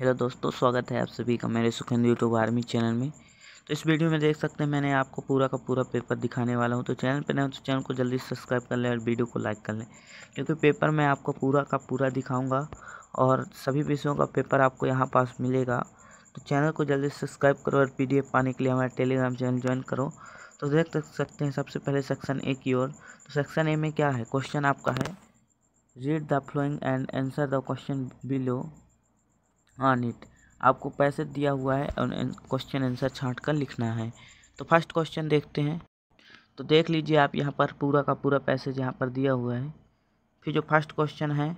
Hello दोस्तों स्वागत है आप सभी का मेरे सुखेंद यूट्यूब आर्मी चैनल में तो इस वीडियो में देख सकते हैं मैंने आपको पूरा का पूरा पेपर दिखाने वाला हूं तो चैनल पर ना तो चैनल को जल्दी सब्सक्राइब कर लें और वीडियो को लाइक कर लें क्योंकि पेपर मैं आपको पूरा का पूरा दिखाऊँगा और सभी विषयों का पेपर आपको यहाँ पास मिलेगा तो चैनल को जल्दी सब्सक्राइब करो और पी पाने के लिए हमारे टेलीग्राम चैनल ज्वाइन करो तो देख तो सकते हैं सबसे पहले सेक्शन ए की ओर तो सेक्शन ए में क्या है क्वेश्चन आपका है read the following and answer the question below on हाँ, इट आपको पैसे दिया हुआ है और क्वेश्चन आंसर छाँट कर लिखना है तो फर्स्ट क्वेश्चन देखते हैं तो देख लीजिए आप यहाँ पर पूरा का पूरा पैसेज यहाँ पर दिया हुआ है फिर जो फर्स्ट क्वेश्चन है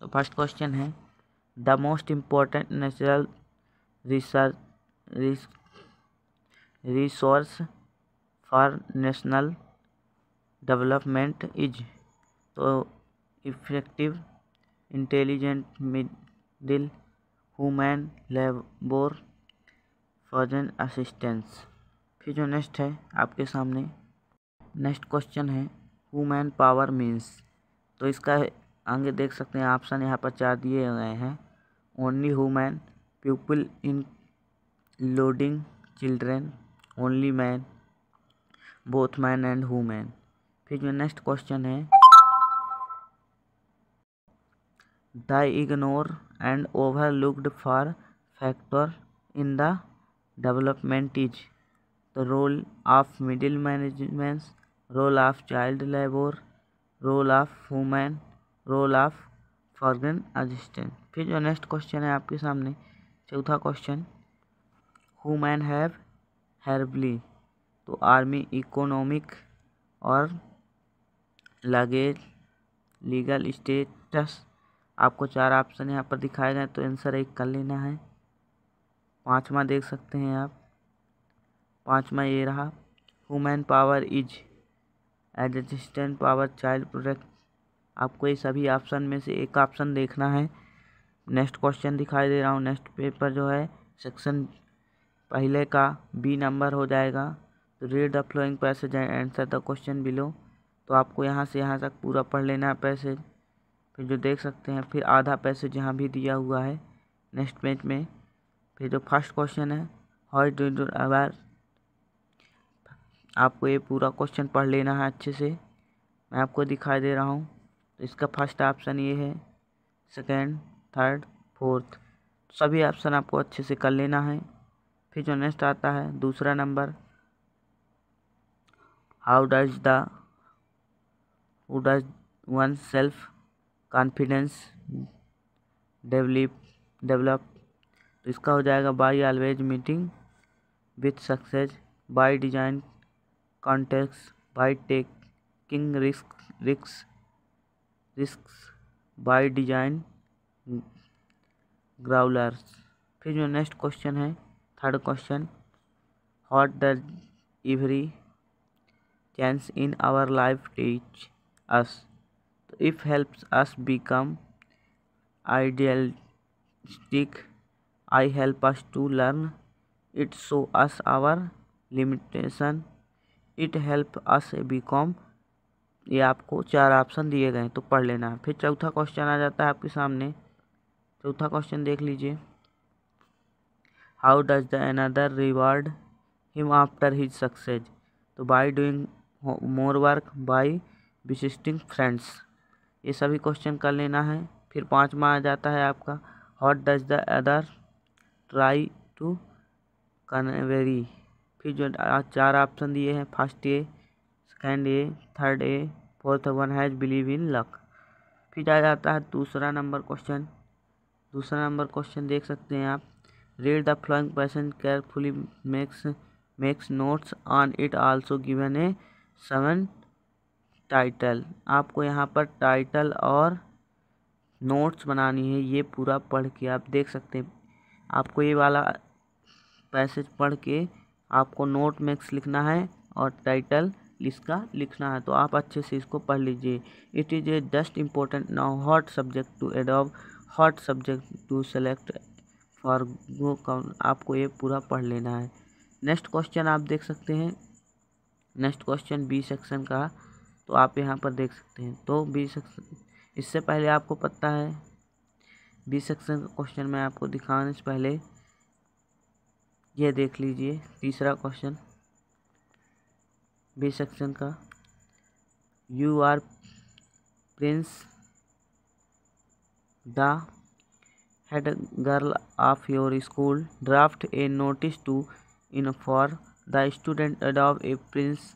तो फर्स्ट क्वेश्चन है the most important natural research resource for national development is तो इफेक्टिव इंटेलिजेंट दिल हुमैन लेबोर फॉरन असिस्टेंस फिर जो नेक्स्ट है आपके सामने नेक्स्ट क्वेश्चन है हुमैन पावर मीन्स तो इसका आगे देख सकते हैं ऑप्शन यहाँ पर चार दिए गए हैं only women people in loading children only man both man and women फिर जो नेक्स्ट क्वेश्चन है the ignore and overlooked for factor in the development is the role of middle management, role of child labor, role of women, role of foreign assistant फिर जो next question है आपके सामने चौथा question women have हेरबली तो army economic और luggage legal status आपको चार ऑप्शन यहाँ पर दिखाए गए तो आंसर एक कर लेना है पाँचवा देख सकते हैं आप पाँचवा ये रहा human power is age power child product आपको ये सभी ऑप्शन में से एक ऑप्शन देखना है नेक्स्ट क्वेश्चन दिखाई दे रहा हूँ नेक्स्ट पेपर जो है सेक्शन पहले का बी नंबर हो जाएगा तो read the following passage and answer the question below तो आपको यहाँ से यहाँ तक पूरा पढ़ लेना है पैसेज फिर जो देख सकते हैं फिर आधा पैसे जहाँ भी दिया हुआ है नेक्स्ट पेज में फिर जो फर्स्ट क्वेश्चन है हाउ डू डू अवेयर आपको ये पूरा क्वेश्चन पढ़ लेना है अच्छे से मैं आपको दिखाई दे रहा हूँ तो इसका फर्स्ट ऑप्शन ये है सेकेंड थर्ड फोर्थ सभी ऑप्शन आपको अच्छे से कर लेना है फिर जो नेक्स्ट आता है दूसरा नंबर how does the does one self confidence develop develop तो इसका हो जाएगा by always meeting with success by design contacts by taking risk risk risk by design growlers फिर जो नेक्स्ट क्वेश्चन है third question hot the every chance in our life teach us if helps us become idealistic i help us to learn it so us our limitation it help us become ये आपको चार option दिए गए हैं तो पढ़ लेना फिर चौथा क्वेश्चन आ जाता है आपके सामने चौथा क्वेश्चन देख लीजिए how does the another reward him after his success तो by doing more work by visiting friends ये सभी क्वेश्चन कर लेना है फिर पाँचवा आ जाता है आपका what does the other try to convey फिर जो चार ऑप्शन दिए हैं first a second a third a fourth one has believe in luck फिर आ जाता है दूसरा नंबर क्वेश्चन दूसरा नंबर क्वेश्चन देख सकते हैं आप read the following person carefully makes makes notes on it also given a seven title आपको यहाँ पर टाइटल और नोट्स बनानी है ये पूरा पढ़ के आप देख सकते हैं आपको ये वाला पैसेज पढ़ के आपको नोट मैक्स लिखना है और टाइटल इसका लिखना है तो आप अच्छे से इसको पढ़ लीजिए it is a just important now what subject to adopt what subject to select for go count आपको ये पूरा पढ़ लेना है नेक्स्ट क्वेश्चन आप देख सकते हैं नेक्स्ट क्वेश्चन बी सेक्शन का तो आप यहाँ पर देख सकते हैं तो बी सेक्शन इससे पहले आपको पता है बी सेक्शन का क्वेश्चन मैं आपको दिखाने से पहले ये देख लीजिए तीसरा क्वेश्चन बी सेक्शन का you are prince the girl of your school draft a notice to inform the student student adopt a prince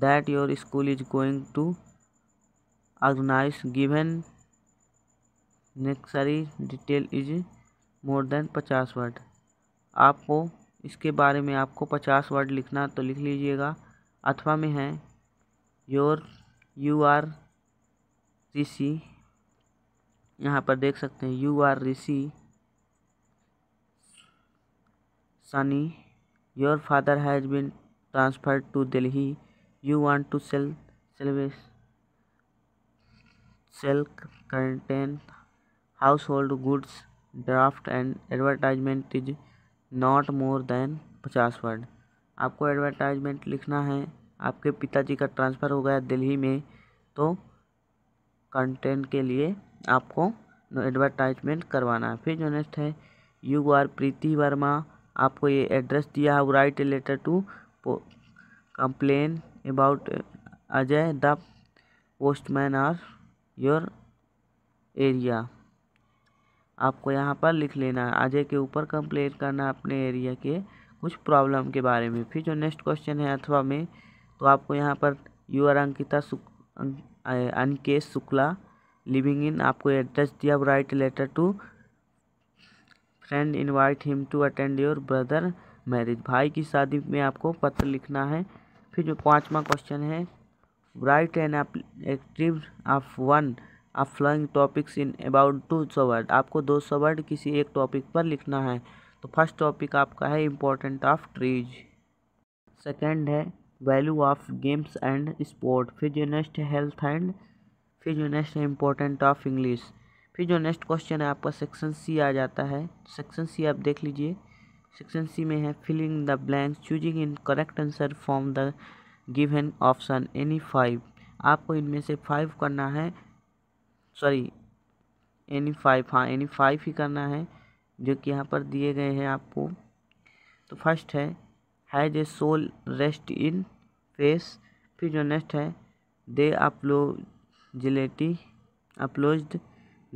that your school is going to organize given necessary detail is more than पचास word आपको इसके बारे में आपको पचास word लिखना तो लिख लीजिएगा अथवा में है योर यू आर ऋषि यहाँ पर देख सकते हैं you are Rishi Sunny your father has been transferred to Delhi want to sell sell sell content household goods draft and advertisement is not more than पचास वर्ड आपको एडवर्टाइजमेंट लिखना है आपके पिताजी का ट्रांसफ़र हो गया दिल्ली में तो कंटेंट के लिए आपको एडवर्टाइजमेंट करवाना है फिर जो नेक्स्ट है यू आर प्रीति वर्मा आपको ये एड्रेस दिया है write letter to complain about Ajay the postman और योर एरिया आपको यहाँ पर लिख लेना है अजय के ऊपर कंप्लेन करना अपने एरिया के कुछ प्रॉब्लम के बारे में फिर जो नेक्स्ट क्वेश्चन है अथवा में तो आपको यहाँ पर are Ankita Anikesh Shukla living in आपको एड्रेस दिया write letter to friend invite him to attend your brother marriage भाई की शादी में आपको पत्र लिखना है फिर जो पाँचवा क्वेश्चन है write an active of one of following topics in about two सौ वर्ड आपको दो सौ वर्ड किसी एक टॉपिक पर लिखना है तो फर्स्ट टॉपिक आपका है इम्पोर्टेंट ऑफ ट्रीज सेकेंड है value of games and sport फिर जो नेक्स्ट है हेल्थ एंड फिर जो नेक्स्ट है इम्पोर्टेंट ऑफ इंग्लिश फिर जो नेक्स्ट क्वेश्चन है आपका सेक्शन सी आ जाता है सेक्शन सी आप देख लीजिए सेक्शन सी में है filling the blanks choosing in correct answer from the given option any five आपको इनमें से फाइव करना है सॉरी एनी फाइव हाँ एनी फाइव ही करना है जो कि यहाँ पर दिए गए हैं आपको तो फर्स्ट है has a soul rest in peace फिर जो नेक्स्ट है दे अपलो जिलेटी अपलोज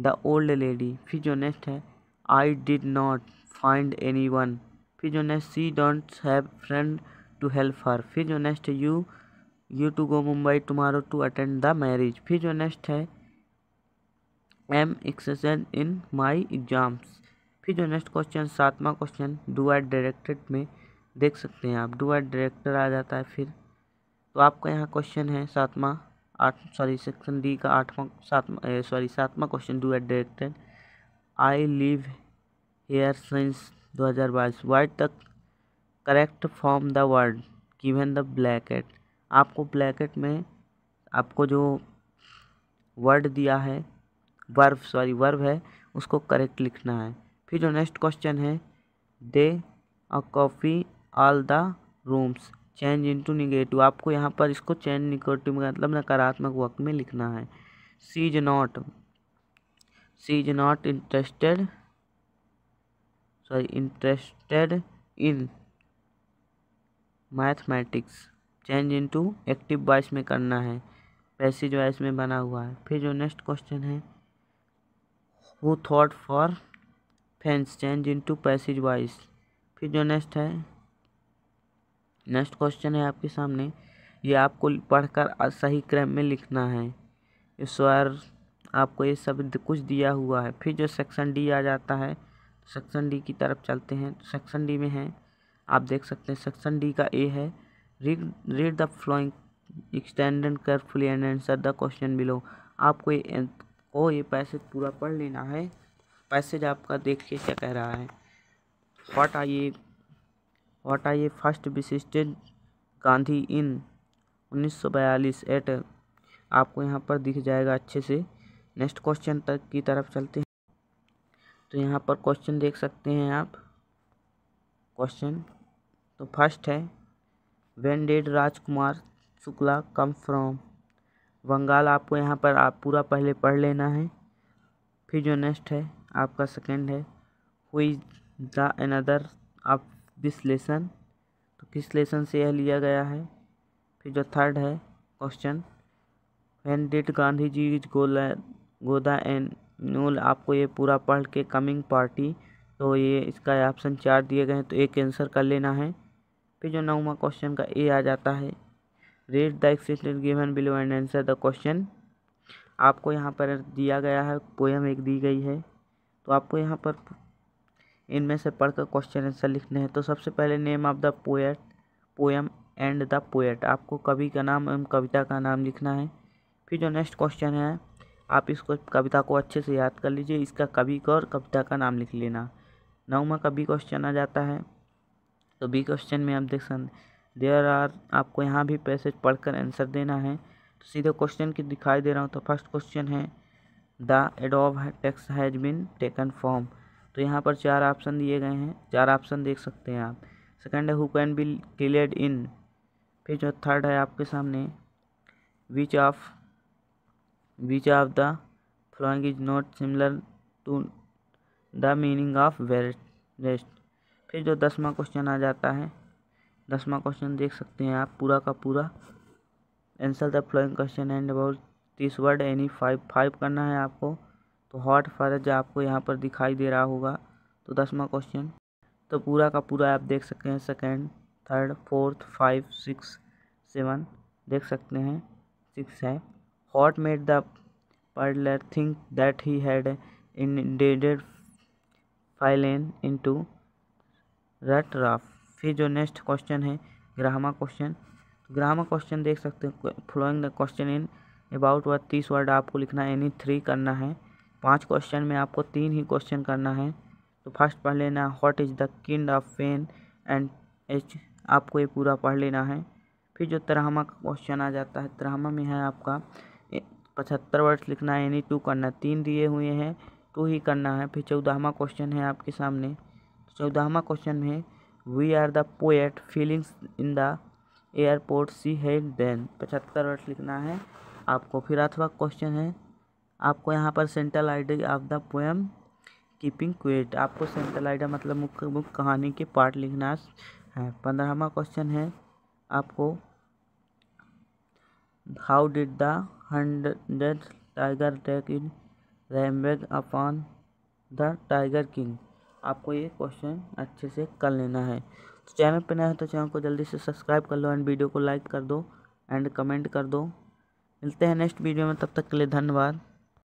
द ओल्ड लेडी फिर जो नेक्स्ट है I did not find any one फिर जो next she don't have friend to help her फिर जो next you you to go Mumbai tomorrow to attend the marriage फिर जो नेक्स्ट है am exercise in my exams फिर जो नेक्स्ट क्वेश्चन सातवां क्वेश्चन डू आर डायरेक्टेड में देख सकते हैं आप डू आर डायरेक्टर आ जाता है फिर तो आपका यहाँ क्वेश्चन है सातवां आठ सॉरी सेक्शन डी का आठवां सातवां सॉरी सातवां question do at directed I live here since 2022 write तक correct form the word given the bracket आपको ब्लैकेट में आपको जो वर्ड दिया है वर्ब सॉरी वर्ब है उसको करेक्ट लिखना है फिर जो नेक्स्ट क्वेश्चन है they a coffee all the rooms change to negative आपको यहाँ पर इसको चेंज निगेटिव मतलब नकारात्मक वक्त में लिखना है she is not she is not interested sorry interested in mathematics change into active voice में करना है पैसिव वॉइस में बना हुआ है फिर जो नेक्स्ट क्वेश्चन है who thought for fans change into passive voice फिर जो नेक्स्ट है नेक्स्ट क्वेश्चन है आपके सामने ये आपको पढ़कर सही क्रम में लिखना है इस बार आपको ये शब्द कुछ दिया हुआ है फिर जो सेक्शन डी आ जाता है सेक्शन डी की तरफ चलते हैं सेक्शन डी में है आप देख सकते हैं सेक्शन डी का ए है read read the following extended carefully and answer the question below आपको ये ओ ये पैसेज पूरा पढ़ लेना है पैसेज आपका देख के क्या कह रहा है वाट आर ये वाट आर ये फर्स्ट विशिस्टेड गांधी इन बयालीस एट आपको यहाँ पर दिख जाएगा अच्छे से नेक्स्ट क्वेश्चन तक की तरफ चलते हैं तो यहाँ पर क्वेश्चन देख सकते हैं आप क्वेश्चन तो फर्स्ट है when did Rajkumar Shukla come from Bengal आपको यहाँ पर आप पूरा पहले पढ़ लेना है फिर जो नेक्स्ट है आपका सेकंड है हुई the another of this lesson तो किस लेसन से यह लिया गया है फिर जो थर्ड है question when did Gandhi ji गोला गोदा एंड नूल आपको ये पूरा पढ़ के कमिंग पार्टी तो ये इसका ऑप्शन चार दिए गए हैं तो ए कैंसर कर लेना है फिर जो नौवा क्वेश्चन का ए आ जाता है read the existent given below and answer the question आपको यहाँ पर दिया गया है पोएम एक दी गई है तो आपको यहाँ पर इनमें से पढ़कर क्वेश्चन आंसर लिखने हैं तो सबसे पहले name of the poet poem and the poet आपको कवि का नाम एवं कविता का नाम लिखना है फिर जो नेक्स्ट क्वेश्चन है आप इसको कविता को अच्छे से याद कर लीजिए इसका कवि का और कविता का नाम लिख लेना नौवा का बी क्वेश्चन आ जाता है तो बी क्वेश्चन में आप देख सकते देयर आर आपको यहाँ भी पैसेज पढ़कर आंसर देना है तो सीधे क्वेश्चन की दिखाई दे रहा हूँ तो फर्स्ट क्वेश्चन है the above text has been taken form तो यहाँ पर चार ऑप्शन दिए गए हैं चार ऑप्शन देख सकते हैं आप सेकंड है who can be clear in फिर जो थर्ड है आपके सामने which of which of the following is not similar to the meaning of west फिर जो दसवा क्वेश्चन आ जाता है दसवा क्वेश्चन देख सकते हैं आप पूरा का पूरा answer the following question and about तीस वर्ड एनी फाइव फाइव करना है आपको तो हॉट जो आपको यहाँ पर दिखाई दे रहा होगा तो दसवा क्वेश्चन तो पूरा का पूरा आप देख सकते हैं second third fourth five six seven देख सकते हैं सिक्स है What made the peddler think that he had indeed fallen into rat trap? फिर जो नेक्स्ट क्वेश्चन है ग्रामा क्वेश्चन ग्रामा क्वेश्चन देख सकते हो following the question in about word तीस वर्ड आपको लिखना है एनी थ्री करना है पांच क्वेश्चन में आपको तीन ही क्वेश्चन करना है तो फर्स्ट पढ़ लेना what is the kind of pain and H आपको ये पूरा पढ़ लेना है फिर जो तरहमा का क्वेश्चन आ जाता है तरहमा में है आपका पचहत्तर वर्ड्स लिखना है यानी टू करना तीन दिए हुए हैं टू ही करना है फिर चौदहवा क्वेश्चन है आपके सामने तो चौदहवा क्वेश्चन में we are the poet feelings in the airport she had than पचहत्तर वर्ड्स लिखना है आपको फिर अथवा क्वेश्चन है आपको यहाँ पर central idea of the poem keeping quiet आपको सेंट्रल आइडिया मतलब मुख्य मुख्य कहानी के पार्ट लिखना है पंद्रहवा क्वेश्चन है आपको How did the hundredth tiger attack in rampage upon the tiger king? आपको ये क्वेश्चन अच्छे से कर लेना है तो चैनल पर नया है तो चैनल को जल्दी से सब्सक्राइब कर लो एंड वीडियो को लाइक कर दो एंड कमेंट कर दो मिलते हैं नेक्स्ट वीडियो में तब तक के लिए धन्यवाद